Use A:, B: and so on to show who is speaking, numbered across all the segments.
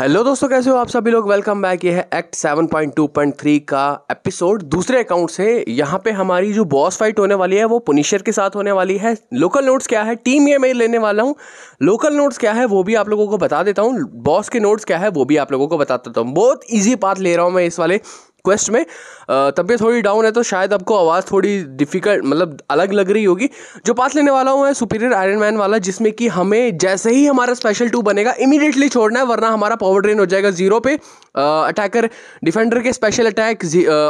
A: hello दोस्तों कैसे हो आप सभी लोग वेलकम बैक ये है एक्ट 7.2.3 का एपिसोड दूसरे अकाउंट से यहाँ पे हमारी जो बॉस फाइट होने वाली है वो पुनिशर के साथ होने वाली है लोकल नोट्स क्या है टीम ये मैं लेने वाला हूँ लोकल नोट्स क्या है वो भी आप लोगों को बता देता हूँ बॉस के नोट्स क्या है वो भी आप लोगों को बता देता हूँ बहुत ईजी पाथ ले रहा हूँ मैं इस वाले क्वेस्ट में तबीयत थोड़ी डाउन है तो शायद आपको आवाज़ थोड़ी डिफ़िकल्ट मतलब अलग लग रही होगी जो पास लेने वाला हूँ मैं सुपीरियर आयरन मैन वाला जिसमें कि हमें जैसे ही हमारा स्पेशल टू बनेगा इमीडिएटली छोड़ना है वरना हमारा पावर ड्रेन हो जाएगा जीरो पे अटैकर डिफेंडर के स्पेशल अटैक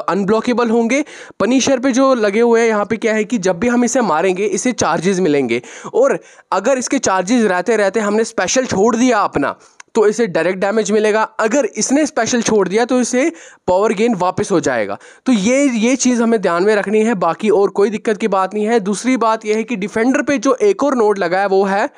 A: अनब्लॉकेबल होंगे पनिशर पे जो लगे हुए हैं यहाँ पे क्या है कि जब भी हम इसे मारेंगे इसे चार्जेस मिलेंगे और अगर इसके चार्जेस रहते रहते हमने स्पेशल छोड़ दिया अपना तो इसे डायरेक्ट डैमेज मिलेगा अगर इसने स्पेशल छोड़ दिया तो इसे पावर गेन वापस हो जाएगा तो ये ये चीज़ हमें ध्यान में रखनी है बाकी और कोई दिक्कत की बात नहीं है दूसरी बात यह है कि डिफेंडर पे जो एक और नोट लगा है वो है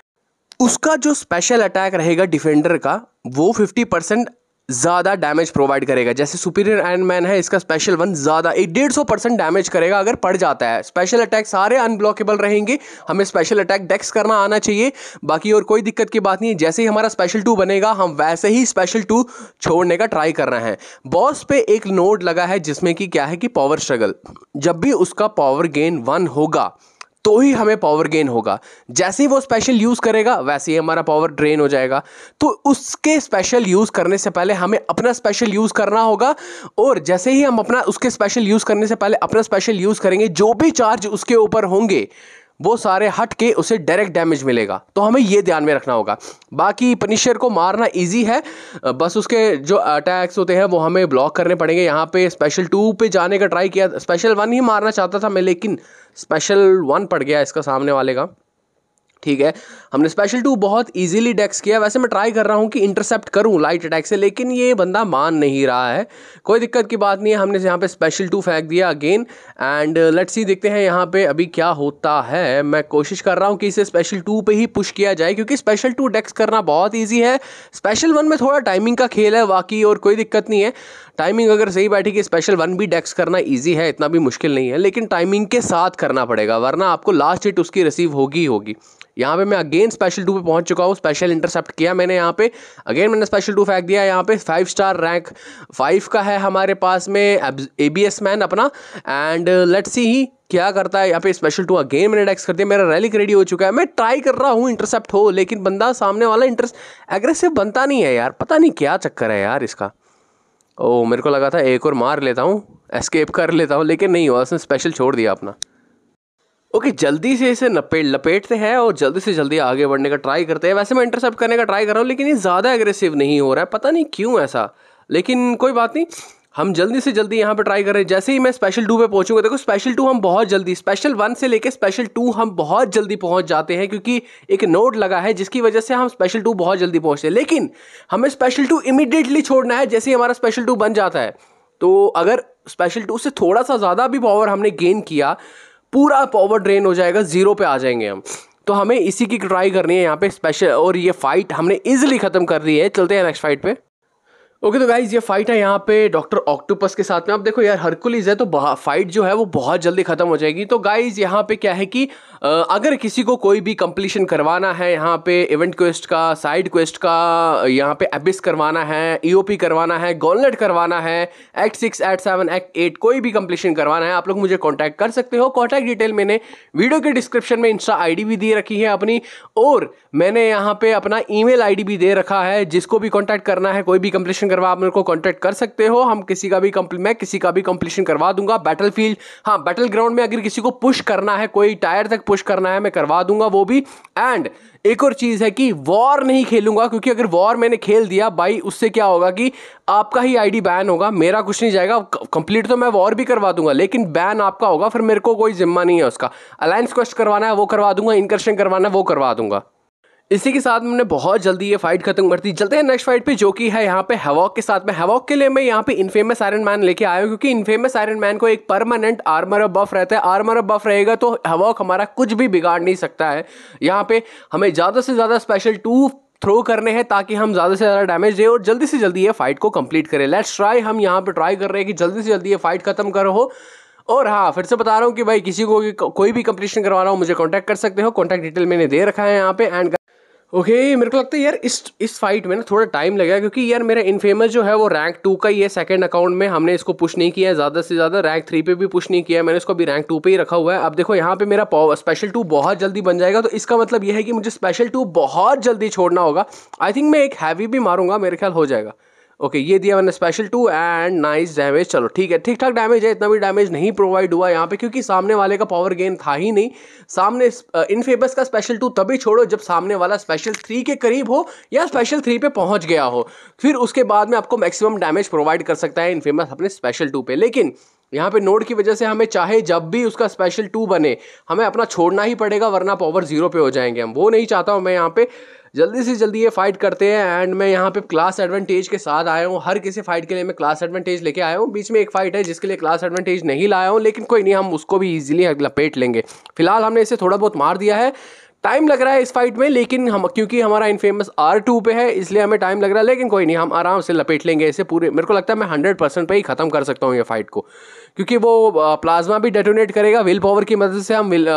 A: उसका जो स्पेशल अटैक रहेगा डिफेंडर का वो 50 परसेंट ज़्यादा डैमेज प्रोवाइड करेगा जैसे सुपीरियर एंड मैन है इसका स्पेशल वन ज़्यादा एक डेढ़ सौ परसेंट डैमेज करेगा अगर पड़ जाता है स्पेशल अटैक सारे अनब्लॉकेबल रहेंगे हमें स्पेशल अटैक डेक्स करना आना चाहिए बाकी और कोई दिक्कत की बात नहीं है जैसे ही हमारा स्पेशल टू बनेगा हम वैसे ही स्पेशल टू छोड़ने का ट्राई कर रहे हैं बॉस पे एक नोड लगा है जिसमें कि क्या है कि पावर स्ट्रगल जब भी उसका पावर गेन वन होगा तो ही हमें पावर गेन होगा जैसे ही वो स्पेशल यूज़ करेगा वैसे ही हमारा पावर ड्रेन हो जाएगा तो उसके स्पेशल यूज़ करने से पहले हमें अपना स्पेशल यूज़ करना होगा और जैसे ही हम अपना उसके स्पेशल यूज़ करने से पहले अपना स्पेशल यूज़ करेंगे जो भी चार्ज उसके ऊपर होंगे वो सारे हट के उसे डायरेक्ट डैमेज मिलेगा तो हमें ये ध्यान में रखना होगा बाकी पनिशर को मारना ईजी है बस उसके जो अटैक्स होते हैं वो हमें ब्लॉक करने पड़ेंगे यहाँ पे स्पेशल टू पे जाने का ट्राई किया स्पेशल वन ही मारना चाहता था मैं लेकिन स्पेशल वन पड़ गया इसका सामने वाले का ठीक है हमने स्पेशल टू बहुत इजीली डेक्स किया वैसे मैं ट्राई कर रहा हूँ कि इंटरसेप्ट करूँ लाइट अटैक से लेकिन ये बंदा मान नहीं रहा है कोई दिक्कत की बात नहीं है हमने यहाँ पे स्पेशल टू फेंक दिया अगेन एंड लेट्स ही देखते हैं यहाँ पे अभी क्या होता है मैं कोशिश कर रहा हूँ कि इसे स्पेशल टू पर ही पुश किया जाए क्योंकि स्पेशल टू डेक्स करना बहुत ईजी है स्पेशल वन में थोड़ा टाइमिंग का खेल है बाकी और कोई दिक्कत नहीं है टाइमिंग अगर सही बैठी कि स्पेशल वन भी डेक्स करना ईजी है इतना भी मुश्किल नहीं है लेकिन टाइमिंग के साथ करना पड़ेगा वरना आपको लास्ट हिट उसकी रिसीव होगी ही होगी यहाँ पे मैं अगेन स्पेशल टू पे पहुँच चुका हूँ स्पेशल इंटरसेप्ट किया मैंने यहाँ पे अगेन मैंने स्पेशल टू फेंक दिया यहाँ पे फाइव स्टार रैंक फाइव का है हमारे पास में ए बी एस मैन अपना एंड लेट सी ही क्या करता है यहाँ पे स्पेशल टू अगेन मैंने डेक्स कर दिया मेरा रैली रेडी हो चुका है मैं ट्राई कर रहा हूँ इंटरसेप्ट हो लेकिन बंदा सामने वाला इंटरेस्ट एग्रेसिव बनता नहीं है यार पता नहीं क्या चक्कर है यार इसका ओ मेरे को लगा था एक और मार लेता हूँ एस्केप कर लेता हूँ लेकिन नहीं हुआ उसने स्पेशल छोड़ दिया अपना ओके okay, जल्दी से इसे नपेट लपेटते हैं और जल्दी से जल्दी आगे बढ़ने का ट्राई करते हैं वैसे मैं इंटरसेप्ट करने का ट्राई कर रहा हूँ लेकिन ये ज़्यादा एग्रेसिव नहीं हो रहा है पता नहीं क्यों ऐसा लेकिन कोई बात नहीं हम जल्दी से जल्दी यहाँ पर ट्राई करें जैसे ही मैं स्पेशल टू पे पहुँचूंगा देखो स्पेशल टू हम बहुत जल्दी स्पेशल वन से लेकर स्पेशल टू हम बहुत जल्दी पहुँच जाते हैं क्योंकि एक नोट लगा है जिसकी वजह से हम स्पेशल टू बहुत जल्दी पहुँचते हैं लेकिन हमें स्पेशल टू इमीडिएटली छोड़ना है जैसे ही हमारा स्पेशल टू बन जाता है तो अगर स्पेशल टू से थोड़ा सा ज़्यादा भी पावर हमने गेन किया पूरा पावर ड्रेन हो जाएगा ज़ीरो पे आ जाएंगे हम तो हमें इसी की ट्राई करनी है यहाँ पे स्पेशल और ये फाइट हमने इजिली ख़त्म कर दी है चलते हैं नेक्स्ट फाइट पे ओके तो गाइज ये फाइट है यहाँ पे डॉक्टर ऑक्टोपस के साथ में आप देखो यार हरकुलिस है तो फाइट जो है वो बहुत जल्दी खत्म हो जाएगी तो गाइज यहाँ पे क्या है कि अगर किसी को कोई भी कंप्लीशन करवाना है यहाँ पे इवेंट क्वेस्ट का साइड क्वेस्ट का यहाँ पे एबिस करवाना है ईओपी e करवाना है गोलनेट करवाना है act six eight seven act eight कोई भी कंप्लीशन करवाना है आप लोग मुझे कॉन्टैक्ट कर सकते हो कॉन्टैक्ट डिटेल मैंने वीडियो के डिस्क्रिप्शन में इंस्टा आई भी दे रखी है अपनी और मैंने यहाँ पर अपना ई मेल भी दे रखा है जिसको भी कॉन्टैक्ट करना है कोई भी कंप्लीशन करवा आप मेरे को कॉन्टैक्ट कर सकते हो हम किसी का भी मैं किसी का भी कंप्लीशन करवा दूंगा बैटल फील्ड हाँ बैटल ग्राउंड में अगर किसी को पुश करना है कोई टायर तक पुश करना है मैं करवा दूंगा वो भी एंड एक और चीज़ है कि वॉर नहीं खेलूंगा क्योंकि अगर वॉर मैंने खेल दिया भाई उससे क्या होगा कि आपका ही आईडी बैन होगा मेरा कुछ नहीं जाएगा कंप्लीट तो मैं वॉर भी करवा दूंगा लेकिन बैन आपका होगा फिर मेरे को कोई जिम्मा नहीं है उसका अलायंस क्वेस्ट करवाना है वो करवा दूंगा इनकर्शन करवाना है वो करवा दूंगा इसी के साथ हमने बहुत जल्दी ये फाइट खत्म कर दी चलते हैं नेक्स्ट फाइट पे जो कि है यहाँ पे हवाक के साथ में हवाक के लिए मैं यहाँ पे इनफेमस आयरन मैन लेके आया हूँ क्योंकि इनफेमस आयरन मैन को एक परमानेंट आर्मर बफ रहता है आर्मर बफ रहेगा तो हवाक हमारा कुछ भी बिगाड़ नहीं सकता है यहाँ पे हमें ज़्यादा से ज़्यादा स्पेशल टू थ्रो करने हैं ताकि हम ज़्यादा से ज़्यादा डैमेज दें और जल्दी से जल्दी ये फाइट को कम्प्लीट करें लेट्स ट्राई हम यहाँ पे ट्राई कर रहे हैं कि जल्दी से जल्दी ये फाइट खत्म करो और हाँ फिर से बता रहा हूँ कि भाई किसी को कोई भी कंप्लीशन करवाना हो मुझे कॉन्टैक्ट कर सकते हो कॉन्टैक्ट डिटेल मैंने दे रखा है यहाँ पे एंड ओके okay, मेरे को लगता है यार इस इस फाइट में ना थोड़ा टाइम लगेगा क्योंकि यार मेरा इनफेमस जो है वो रैंक टू का ही है सेकंड अकाउंट में हमने इसको पुश नहीं किया है ज़्यादा से ज़्यादा रैंक थ्री पे भी पुश नहीं किया है मैंने इसको अभी रैंक टू पे ही रखा हुआ है अब देखो यहाँ पे मेरा स्पेशल टू बहुत जल्दी बन जाएगा तो इसका मतलब यह है कि मुझे स्पेशल टू बहुत जल्दी छोड़ना होगा आई थिंक मैं एक हैवी भी मारूंगा मेरे ख्याल हो जाएगा ओके ये दिया मैंने special two and nice damage चलो ठीक है ठीक ठाक डैमेज है इतना भी डैमेज नहीं प्रोवाइड हुआ यहाँ पे क्योंकि सामने वाले का पावर गेन था ही नहीं सामने इन uh, फेबस का स्पेशल टू तभी छोड़ो जब सामने वाला स्पेशल थ्री के करीब हो या स्पेशल थ्री पे पहुँच गया हो फिर उसके बाद में आपको मैक्सिमम डैमेज प्रोवाइड कर सकता है इन फेमस अपने स्पेशल टू पे लेकिन यहाँ पे नोड की वजह से हमें चाहे जब भी उसका स्पेशल टू बने हमें अपना छोड़ना ही पड़ेगा वरना पावर जीरो पे हो जाएंगे हम वो नहीं चाहता हूँ मैं यहाँ पे जल्दी से जल्दी ये फाइट करते हैं एंड मैं यहाँ पे क्लास एडवांटेज के साथ आया हूँ हर किसी फाइट के लिए मैं क्लास एडवांटेज लेके आया हूँ बीच में एक फाइट है जिसके लिए क्लास एडवांटेज नहीं लाया हूँ लेकिन कोई नहीं हम उसको भी ईजिली लपेट लेंगे फिलहाल हमने इसे थोड़ा बहुत मार दिया है टाइम लग रहा है इस फाइट में लेकिन हम क्योंकि हमारा इनफेमस आर टू पे है इसलिए हमें टाइम लग रहा है लेकिन कोई नहीं हम आराम से लपेट लेंगे इसे पूरे मेरे को लगता है मैं हंड्रेड परसेंट पर ही ख़त्म कर सकता हूँ ये फाइट को क्योंकि वो प्लाज्मा भी डेटोनेट करेगा विल पावर की मदद से हम विल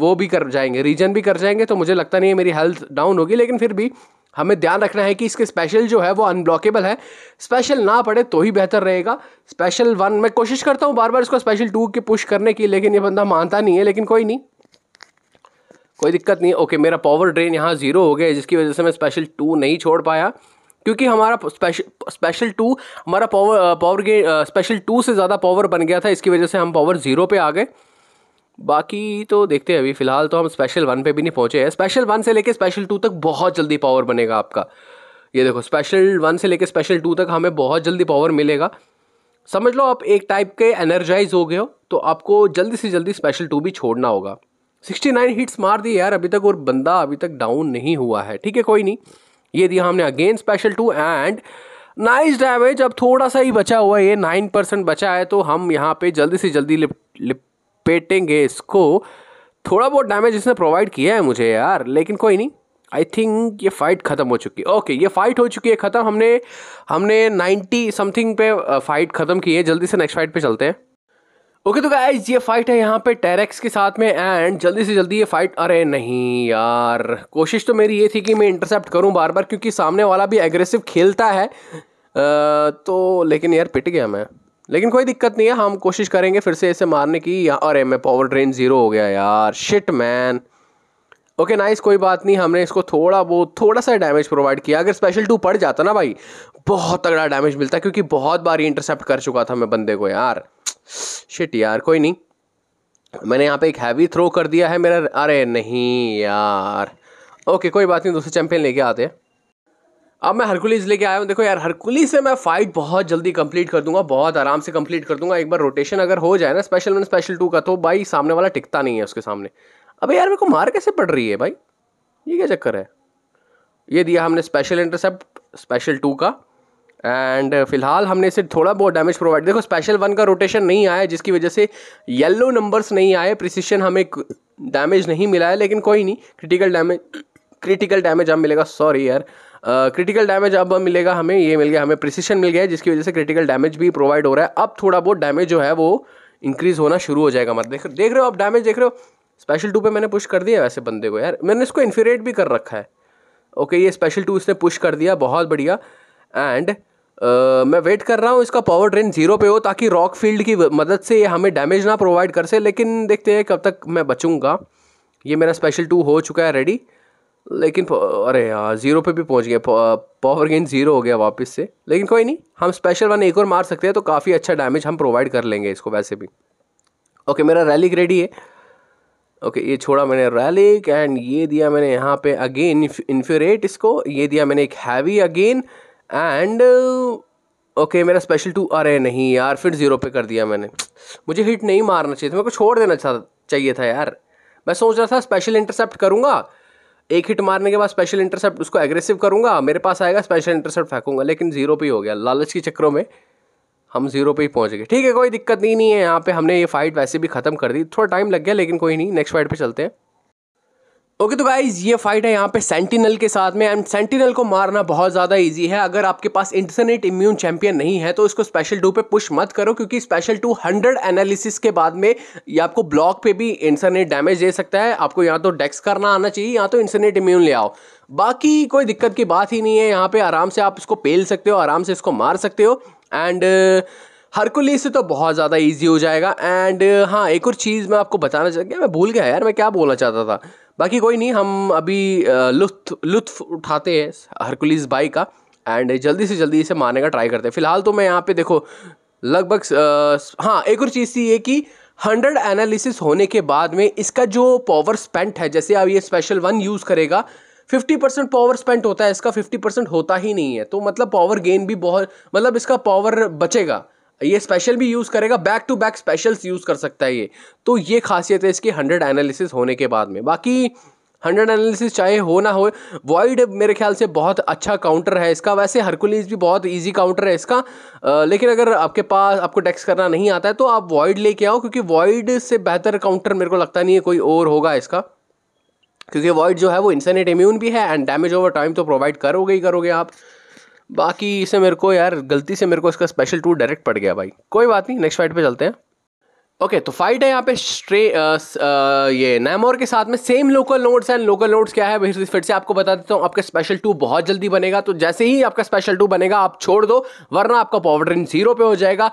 A: वो भी कर जाएंगे रीजन भी कर जाएंगे तो मुझे लगता नहीं है मेरी हेल्थ डाउन होगी लेकिन फिर भी हमें ध्यान रखना है कि इसके स्पेशल जो है वो अनब्लॉकेबल है स्पेशल ना पड़े तो ही बेहतर रहेगा स्पेशल वन मैं कोशिश करता हूँ बार बार इसको स्पेशल टू के पुश करने की लेकिन ये बंदा मानता नहीं है लेकिन कोई नहीं कोई दिक्कत नहीं ओके मेरा पावर ड्रेन यहाँ ज़ीरो हो गया जिसकी वजह से मैं स्पेशल टू नहीं छोड़ पाया क्योंकि हमारा स्पेशल स्पेशल टू हमारा power power gain special two से ज़्यादा पावर बन गया था इसकी वजह से हम पावर ज़ीरो पे आ गए बाकी तो देखते हैं अभी फ़िलहाल तो हम स्पेशल वन पे भी नहीं पहुँचे हैं स्पेशल वन से लेके स्पेशल टू तक बहुत जल्दी पावर बनेगा आपका ये देखो स्पेशल वन से लेके स्पेशल टू तक हमें बहुत जल्दी पावर मिलेगा समझ लो आप एक टाइप के एनर्जाइज हो गए हो तो आपको जल्दी से जल्दी स्पेशल टू भी छोड़ना होगा सिक्सटी नाइन हिट्स मार दिए यार अभी तक और बंदा अभी तक डाउन नहीं हुआ है ठीक है कोई नहीं ये दिया हमने again special two and nice damage अब थोड़ा सा ही बचा हुआ है ये नाइन परसेंट बचा है तो हम यहाँ पे जल्दी से जल्दी लिप लिपेटेंगे इसको थोड़ा बहुत डैमेज इसने प्रोवाइड किया है मुझे यार लेकिन कोई नहीं आई थिंक ये फाइट ख़त्म हो चुकी है ओके ये फाइट हो चुकी है ख़त्म हमने हमने नाइन्टी समथिंग पे फाइट ख़त्म की है जल्दी से नेक्स्ट फाइट पे चलते हैं ओके तो गाइज ये फाइट है यहाँ पे टेरेक्स के साथ में एंड जल्दी से जल्दी ये फाइट अरे नहीं यार कोशिश तो मेरी ये थी कि मैं इंटरसेप्ट करूँ बार बार क्योंकि सामने वाला भी एग्रेसिव खेलता है आ, तो लेकिन यार पिट गया मैं लेकिन कोई दिक्कत नहीं है हम कोशिश करेंगे फिर से इसे मारने की या अरे मैं पावर ड्रेन ज़ीरो हो गया यार शिट मैन ओके नाइस कोई बात नहीं हमने इसको थोड़ा वो थोड़ा सा डैमेज प्रोवाइड किया अगर स्पेशल टू पड़ जाता ना भाई बहुत तगड़ा डैमेज मिलता क्योंकि बहुत बार इंटरसेप्ट कर चुका था मैं बंदे को यार शिट यार कोई नहीं मैंने यहाँ पे एक हैवी थ्रो कर दिया है मेरा अरे नहीं यार ओके कोई बात नहीं दूसरे चैंपियन लेके आते हैं अब मैं हरकुलिस लेके आया हूँ देखो यार हरकुलिस से मैं फाइट बहुत जल्दी कंप्लीट कर दूंगा बहुत आराम से कंप्लीट कर दूंगा एक बार रोटेशन अगर हो जाए ना स्पेशल वन स्पेशल टू का तो भाई सामने वाला टिकता नहीं है उसके सामने अबे यार मेरे को मार कैसे पड़ रही है भाई ये क्या चक्कर है ये दिया हमने स्पेशल इंटरसेप्ट स्पेशल टू का एंड uh, फिलहाल हमने इसे थोड़ा बहुत डैमेज प्रोवाइड देखो स्पेशल वन का रोटेशन नहीं आया जिसकी वजह से येलो नंबर्स नहीं आए प्रिसिशन हमें डैमेज नहीं मिला है लेकिन कोई नहीं क्रिटिकल डैमेज क्रिटिकल डैमेज अब मिलेगा सॉरी यार क्रिटिकल uh, डैमेज अब मिलेगा हमें ये मिल गया हमें प्रिसिशन मिल गया जिसकी वजह से क्रिटिकल डैमेज भी प्रोवाइड हो रहा है अब थोड़ा बहुत डैमेज जो है वो इंक्रीज होना शुरू हो जाएगा मत देख देख रहे हो आप डैमेज देख रहे हो स्पेशल टू पे मैंने पुश कर दिया वैसे बंदे को यार मैंने इसको इन्फीरिएट भी कर रखा है ओके ये स्पेशल टू इसने पुश कर दिया बहुत बढ़िया एंड मैं वेट कर रहा हूँ इसका पावर ड्रेन जीरो पे हो ताकि रॉक फील्ड की मदद से ये हमें डैमेज ना प्रोवाइड कर से लेकिन देखते हैं कब तक मैं बचूंगा ये मेरा स्पेशल टू हो चुका है रेडी लेकिन अरे यार ज़ीरो पे भी पहुंच गया पावर गेन ज़ीरो हो गया वापस से लेकिन कोई नहीं हम स्पेशल वन एक और मार सकते हैं तो काफ़ी अच्छा डैमेज हम प्रोवाइड कर लेंगे इसको वैसे भी ओके मेरा रैलिक रेडी है ओके ये छोड़ा मैंने रैलिक एंड ये दिया मैंने यहाँ पे अगेन इन्फ्यूरेट इसको ये दिया मैंने एक heavy again and okay uh, मेरा स्पेशल टू अरे नहीं यार फिर ज़ीरो पे कर दिया मैंने मुझे हिट नहीं मारना चाहिए था मेरे को छोड़ देना चाहिए था यार मैं सोच रहा था स्पेशल इंटरसेप्ट करूँगा एक हिट मारने के बाद स्पेशल इंटरसेप्ट उसको एग्रेसिव करूँगा मेरे पास आएगा स्पेशल इंटरसेप्ट फेंकूंगा लेकिन ज़ीरो पे ही हो गया लालच के चक्करों में हम ज़ीरो पे ही पहुँच गए ठीक है कोई दिक्कत नहीं, नहीं है यहाँ पे हमने ये फाइट वैसे भी ख़त्म कर दी थोड़ा टाइम लग गया लेकिन कोई नहीं नेक्स्ट फाइट पर चलते हैं ओके तो गाइज ये फाइट है यहाँ पे सेंटिनल के साथ में एंड सेंटिनल को मारना बहुत ज़्यादा इजी है अगर आपके पास इंटरनेट इम्यून चैंपियन नहीं है तो इसको स्पेशल टू पे पुश मत करो क्योंकि स्पेशल टू हंड्रेड एनालिसिस के बाद में ये आपको ब्लॉक पे भी इंटरनेट डैमेज दे सकता है आपको यहाँ तो डेक्स करना आना चाहिए यहाँ तो इंटरनेट इम्यून ले आओ बाकी कोई दिक्कत की बात ही नहीं है यहाँ पे आराम से आप इसको पेल सकते हो आराम से इसको मार सकते हो एंड हरकुलीस uh, से तो बहुत ज़्यादा ईजी हो जाएगा एंड uh, हाँ एक और चीज़ मैं आपको बताना चाह गया मैं भूल गया यार मैं क्या बोलना चाहता था बाकी कोई नहीं हम अभी लुत्फ लुत्फ उठाते हैं हरकुलिस बाई का एंड जल्दी से जल्दी इसे मारने का ट्राई करते हैं फिलहाल तो मैं यहाँ पे देखो लगभग हाँ एक और चीज़ थी ये कि हंड्रेड एनालिसिस होने के बाद में इसका जो पावर स्पेंट है जैसे आप ये स्पेशल वन यूज़ करेगा फिफ्टी परसेंट पावर स्पेंट होता है इसका फिफ्टी परसेंट होता ही नहीं है तो मतलब पावर गेन भी बहुत मतलब इसका पावर बचेगा ये स्पेशल भी यूज़ करेगा back to back specials use कर सकता है ये तो ये खासियत है इसकी हंड्रेड एनालिसिस होने के बाद में बाकी हंड्रेड एनालिसिस चाहे हो ना हो वॉइड मेरे ख्याल से बहुत अच्छा काउंटर है इसका वैसे हरकुलिस भी बहुत इजी काउंटर है इसका आ, लेकिन अगर आपके पास आपको टैक्स करना नहीं आता है तो आप वॉइड लेके आओ क्योंकि वॉइड से बेहतर काउंटर मेरे को लगता नहीं है कोई और होगा इसका क्योंकि वॉइड जो है वो इंसनेट इम्यून भी है एंड डैमेज ओवर टाइम तो प्रोवाइड करोगे ही करोगे आप बाकी इसे मेरे को यार गलती से मेरे को इसका स्पेशल टू डायरेक्ट पड़ गया भाई कोई बात नहीं नेक्स्ट फाइट पे चलते हैं ओके okay, तो फाइट है यहाँ पे स्ट्रे आ, आ, ये नैमोर के साथ में same local notes and local notes क्या है फिर से आपको बता देता हूँ आपका स्पेशल टू बहुत जल्दी बनेगा तो जैसे ही आपका स्पेशल टू बनेगा आप छोड़ दो वरना आपका पॉवर इन जीरो पे हो जाएगा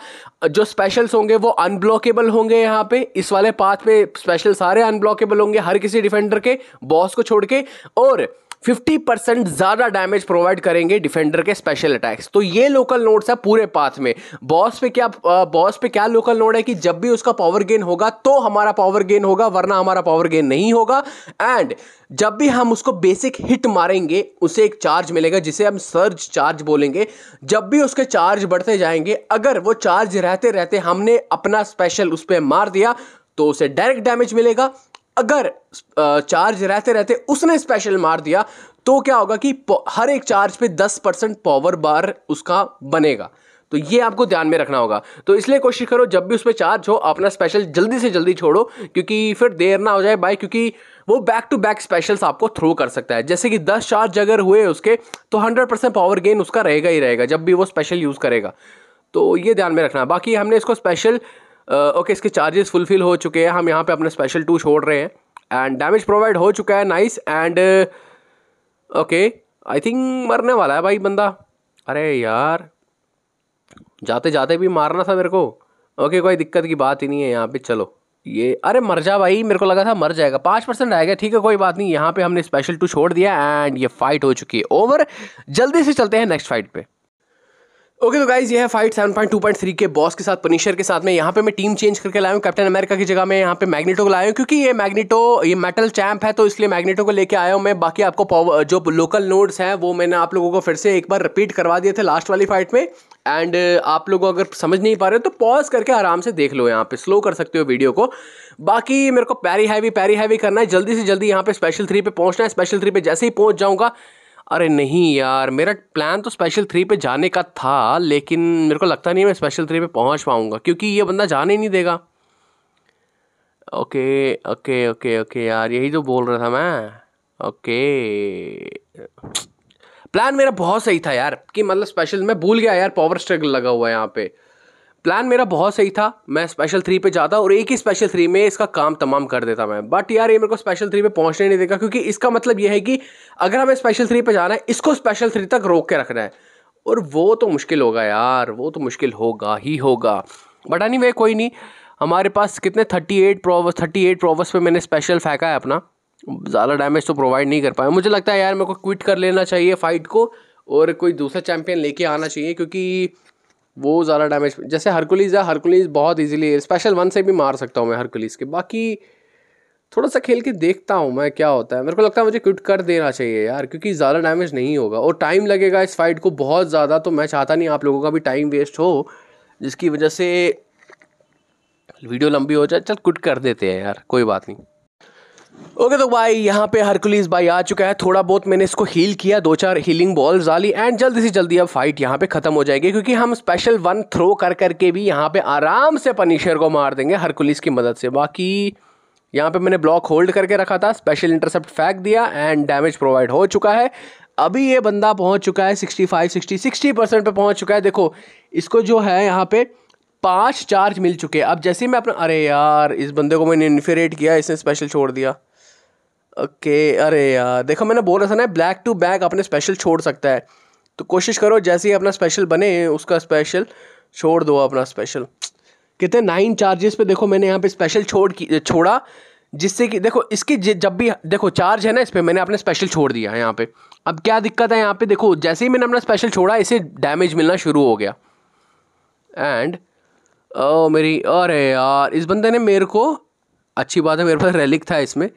A: जो स्पेशल्स होंगे वो अनब्लॉकेबल होंगे यहाँ पे इस वाले पाथ पे स्पेशल सारे अनब्लॉकेबल होंगे हर किसी डिफेंडर के बॉस को छोड़ के और 50 परसेंट ज़्यादा डैमेज प्रोवाइड करेंगे डिफेंडर के स्पेशल अटैक्स तो ये लोकल नोड्स है पूरे पाथ में बॉस पे क्या बॉस पे क्या लोकल नोड है कि जब भी उसका पावर गेन होगा तो हमारा पावर गेन होगा वरना हमारा पावर गेन नहीं होगा एंड जब भी हम उसको बेसिक हिट मारेंगे उसे एक चार्ज मिलेगा जिसे हम सर्ज चार्ज बोलेंगे जब भी उसके चार्ज बढ़ते जाएंगे अगर वो चार्ज रहते रहते हमने अपना स्पेशल उस पर मार दिया तो उसे डायरेक्ट डैमेज मिलेगा अगर चार्ज रहते रहते उसने स्पेशल मार दिया तो क्या होगा कि हर एक चार्ज पे 10 परसेंट पावर बार उसका बनेगा तो ये आपको ध्यान में रखना होगा तो इसलिए कोशिश करो जब भी उस पर चार्ज हो अपना स्पेशल जल्दी से जल्दी छोड़ो क्योंकि फिर देर ना हो जाए बाई क्योंकि वो बैक टू बैक स्पेशल्स आपको थ्रो कर सकता है जैसे कि 10 चार्ज अगर हुए उसके तो 100 परसेंट पावर गेन उसका रहेगा ही रहेगा जब भी वो स्पेशल यूज़ करेगा तो ये ध्यान में रखना बाकी हमने इसको स्पेशल ओके okay, इसके चार्जेस फुलफिल हो चुके हैं हम यहाँ पे अपना स्पेशल टू छोड़ रहे हैं एंड डैमेज प्रोवाइड हो चुका है nice and okay I think मरने वाला है भाई बंदा अरे यार जाते जाते भी मारना था मेरे को ओके okay, कोई दिक्कत की बात ही नहीं है यहाँ पे चलो ये अरे मर जा भाई मेरे को लगा था मर जाएगा पाँच परसेंट आएगा ठीक है कोई बात नहीं यहाँ पे हमने स्पेशल टू छोड़ दिया एंड ये फाइट हो चुकी है ओवर जल्दी से चलते हैं नेक्स्ट फाइट पे ओके तो गाइज ये है fight seven point point two three के बॉस के साथ पनिशर के साथ में यहाँ पे मैं टीम चेंज करके लाया हूँ कैप्टन अमेरिका की जगह मैं यहाँ पे मैग्नेटो को लाया हूँ क्योंकि ये मैग्नेटो ये मेटल चैम्प है तो इसलिए मैग्नेटो को लेके आया हूँ मैं बाकी आपको जो लोकल नोड्स हैं वो मैंने आप लोगों को फिर से एक बार रिपीट करवा दिए थे लास्ट वाली फाइट में एंड uh, आप लोग अगर समझ नहीं पा रहे हो तो पॉज करके आराम से देख लो यहाँ पे स्लो कर सकते हो वीडियो को बाकी मेरे को पैरी हैवी पैरी हैवी करना है जल्दी से जल्दी यहाँ पे स्पेशल थ्री पे पहुँचना है स्पेशल थ्री पे जैसे ही पहुँच जाऊँगा अरे नहीं यार मेरा प्लान तो स्पेशल थ्री पे जाने का था लेकिन मेरे को लगता नहीं मैं स्पेशल थ्री पे पहुंच पाऊँगा क्योंकि ये बंदा जाने ही नहीं देगा ओके ओके ओके ओके यार यही तो बोल रहा था मैं ओके प्लान मेरा बहुत सही था यार कि मतलब स्पेशल मैं भूल गया यार पावर स्ट्रगल लगा हुआ है यहाँ पे प्लान मेरा बहुत सही था मैं स्पेशल थ्री पे जाता और एक ही स्पेशल थ्री में इसका काम तमाम कर देता मैं बट यार ये मेरे को स्पेशल थ्री पे पहुंचने नहीं देगा क्योंकि इसका मतलब ये है कि अगर हमें स्पेशल थ्री पे जाना है इसको स्पेशल थ्री तक रोक के रखना है और वो तो मुश्किल होगा यार वो तो मुश्किल होगा ही होगा बट एनी anyway, कोई नहीं हमारे पास कितने थर्टी एट प्रोवर्स थर्टी एट प्रोवर्स पर मैंने स्पेशल फेंका है अपना ज़्यादा डैमेज तो प्रोवाइड नहीं कर पाया मुझे लगता है यार मेरे को क्विट कर लेना चाहिए फ़ाइट को और कोई दूसरा चैम्पियन लेके आना चाहिए क्योंकि वो ज़्यादा डैमेज जैसे हरकुलिस है हरकुलिस बहुत इजीली स्पेशल वन से भी मार सकता हूँ मैं हरकुलिस के बाकी थोड़ा सा खेल के देखता हूँ मैं क्या होता है मेरे को लगता है मुझे क्विट कर देना चाहिए यार क्योंकि ज़्यादा डैमेज नहीं होगा और टाइम लगेगा इस फाइट को बहुत ज़्यादा तो मैं चाहता नहीं आप लोगों का भी टाइम वेस्ट हो जिसकी वजह से वीडियो लंबी हो जाए चल कुट कर देते हैं यार कोई बात नहीं ओके okay, तो भाई यहाँ पे हरकुलिस भाई आ चुका है थोड़ा बहुत मैंने इसको हील किया दो चार हीलिंग बॉल्स डाली एंड जल्दी से जल्दी अब फाइट यहाँ पे खत्म हो जाएगी क्योंकि हम स्पेशल वन थ्रो कर करके भी यहाँ पे आराम से पनिशर को मार देंगे हरकुलिस की मदद से बाकी यहाँ पे मैंने ब्लॉक होल्ड करके रखा था स्पेशल इंटरसेप्ट फेंक दिया एंड डैमेज प्रोवाइड हो चुका है अभी ये बंदा पहुँच चुका है sixty five sixty sixty percent पर पहुँच चुका है देखो इसको जो है यहाँ पर पाँच चार्ज मिल चुके हैं अब जैसे ही मैं अपना अरे यार इस बंदे को मैंने इन्फेरेट किया इसने स्पेशल छोड़ दिया ओके अरे यार देखो मैंने बोल रहा था ना ब्लैक टू बैक अपने स्पेशल छोड़ सकता है तो कोशिश करो जैसे ही अपना स्पेशल बने उसका स्पेशल छोड़ दो अपना स्पेशल कितने नाइन चार्जेस पे देखो मैंने यहाँ पे स्पेशल छोड़ की छोड़ा जिससे कि देखो इसकी जब भी देखो चार्ज है ना इस पर मैंने अपने स्पेशल छोड़ दिया है यहाँ पे अब क्या दिक्कत है यहाँ पे देखो जैसे ही मैंने अपना स्पेशल छोड़ा इसे डैमेज मिलना शुरू हो गया एंड ओ मेरी अरे यार इस बंदे ने मेरे को अच्छी बात है मेरे पास रेलिक था इसमें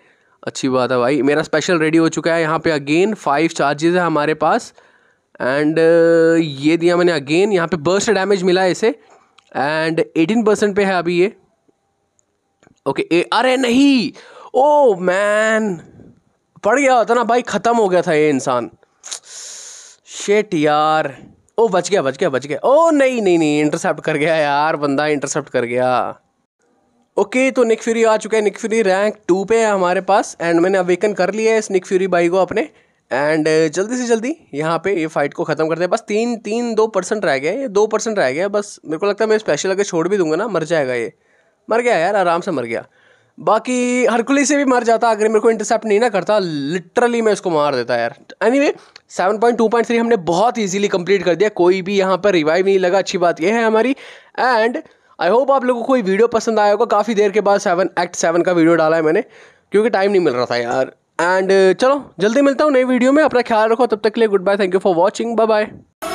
A: अच्छी बात है भाई मेरा स्पेशल रेडी हो चुका है यहाँ पे अगेन फाइव चार्जेस है हमारे पास एंड uh, ये दिया मैंने अगेन यहाँ पे बर्स्ट डैमेज मिला है इसे एंड एटीन परसेंट पे है अभी ये ओके ए अरे नहीं ओ मैन पड़ गया होता ना भाई ख़त्म हो गया था ये इंसान शेट यार ओ बच गया बच गया बच गया ओ नहीं नहीं नहीं इंटरसेप्ट कर गया यार बंदा इंटरसेप्ट कर गया ओके तो निक फ्यूरी आ चुका है निक फ्यूरी रैंक टू पे है हमारे पास एंड मैंने अवेकन कर लिया है इस निक फ्यूरी बाई को अपने एंड uh, जल्दी से जल्दी यहाँ पे ये फाइट को ख़त्म करते हैं बस तीन तीन दो परसेंट रह गए ये दो परसेंट रह गया बस मेरे को लगता है मैं स्पेशल अगर छोड़ भी दूंगा ना मर जाएगा ये मर गया यार आराम से मर गया बाकी हरकुली से भी मर जाता अगर मेरे को इंटरसेप्ट नहीं ना करता लिटरली मैं उसको मार देता यार anyway seven point two point three हमने बहुत ईजिली कंप्लीट कर दिया कोई भी यहाँ पर रिवाइव नहीं लगा अच्छी बात यह है हमारी एंड आई होप आप लोगों को ये वीडियो पसंद आया होगा काफ़ी देर के बाद सेवन एक्ट सेवन का वीडियो डाला है मैंने क्योंकि टाइम नहीं मिल रहा था यार एंड चलो जल्दी मिलता हूँ नई वीडियो में अपना ख्याल रखो तब तक के लिए goodbye thank you for watching bye bye